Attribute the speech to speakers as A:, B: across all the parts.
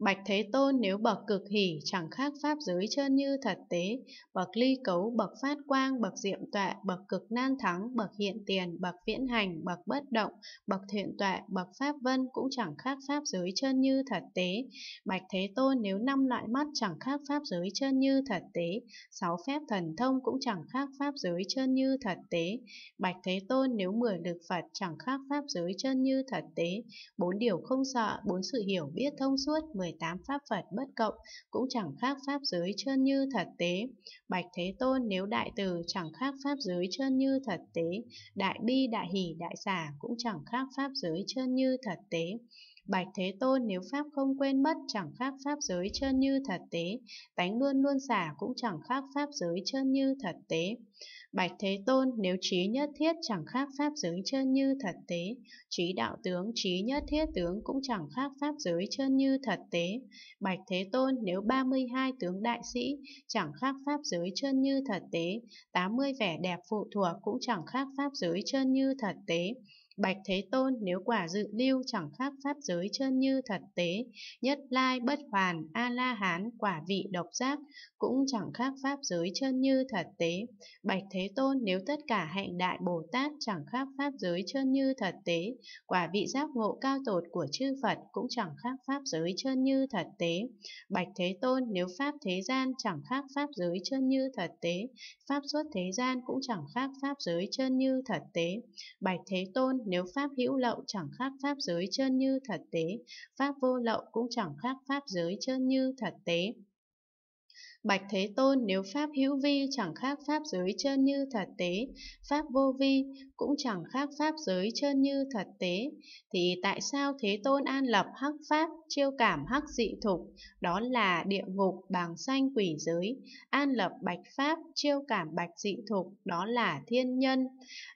A: Bạch Thế Tôn nếu bậc cực hỷ chẳng khác pháp giới trơn như thật tế, bậc ly cấu, bậc phát quang, bậc diệm tọa, bậc cực nan thắng, bậc hiện tiền, bậc viễn hành, bậc bất động, bậc thiện tọa, bậc pháp vân cũng chẳng khác pháp giới trơn như thật tế. Bạch Thế Tôn nếu năm loại mắt chẳng khác pháp giới trơn như thật tế, sáu phép thần thông cũng chẳng khác pháp giới trơn như thật tế. Bạch Thế Tôn nếu mười lực Phật chẳng khác pháp giới trơn như thật tế, bốn điều không sợ, bốn sự hiểu biết thông suốt, mười 18 pháp Phật bất cộng, cũng chẳng khác pháp giới trơn như thật tế. Bạch Thế Tôn nếu đại từ chẳng khác pháp giới trơn như thật tế, đại bi đại hỷ đại xả cũng chẳng khác pháp giới trơn như thật tế. Bạch Thế Tôn nếu Pháp không quên mất chẳng khác Pháp giới chân như thật tế, tánh luôn luôn xả cũng chẳng khác Pháp giới chân như thật tế. Bạch Thế Tôn nếu trí nhất thiết chẳng khác pháp giới chân như thật tế, trí đạo tướng trí nhất thiết tướng cũng chẳng khác pháp giới chân như thật tế. Bạch Thế Tôn nếu 32 tướng đại sĩ chẳng khác pháp giới chân như thật tế, 80 vẻ đẹp phụ thuộc cũng chẳng khác pháp giới chân như thật tế. Bạch Thế Tôn nếu quả dự lưu chẳng khác pháp giới chân như thật tế, nhất lai bất hoàn, A-la-hán quả vị độc giác, cũng chẳng khác pháp giới chân như thật tế. Bạch Thế Tôn nếu tất cả hạnh đại Bồ Tát chẳng khác pháp giới chân như thật tế, quả vị giác ngộ cao tột của chư Phật cũng chẳng khác pháp giới chân như thật tế. Bạch Thế Tôn nếu pháp thế gian chẳng khác pháp giới chân như thật tế, pháp xuất thế gian cũng chẳng khác pháp giới chân như thật tế. Bạch Thế Tôn nếu pháp hữu lậu chẳng khác pháp giới chân như thật tế, pháp vô lậu cũng chẳng khác pháp giới chân như thật tế. Bạch Thế Tôn nếu Pháp hữu vi chẳng khác Pháp giới chân như thật tế, Pháp vô vi cũng chẳng khác Pháp giới chân như thật tế, thì tại sao Thế Tôn an lập hắc Pháp, chiêu cảm hắc dị thục, đó là địa ngục bàng xanh quỷ giới, an lập bạch Pháp, chiêu cảm bạch dị thục, đó là thiên nhân,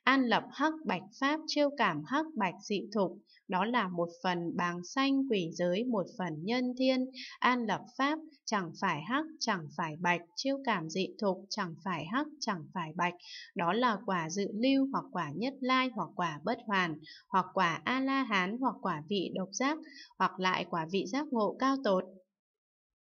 A: an lập hắc bạch Pháp, chiêu cảm hắc bạch dị thục, đó là một phần bàng xanh quỷ giới, một phần nhân thiên, an lập Pháp, chẳng phải hắc, chẳng phải phải bạch, chiêu cảm dị thục chẳng phải hắc chẳng phải bạch, đó là quả dự lưu hoặc quả nhất lai hoặc quả bất hoàn, hoặc quả A-la-hán hoặc quả vị độc giác, hoặc lại quả vị giác ngộ cao tột.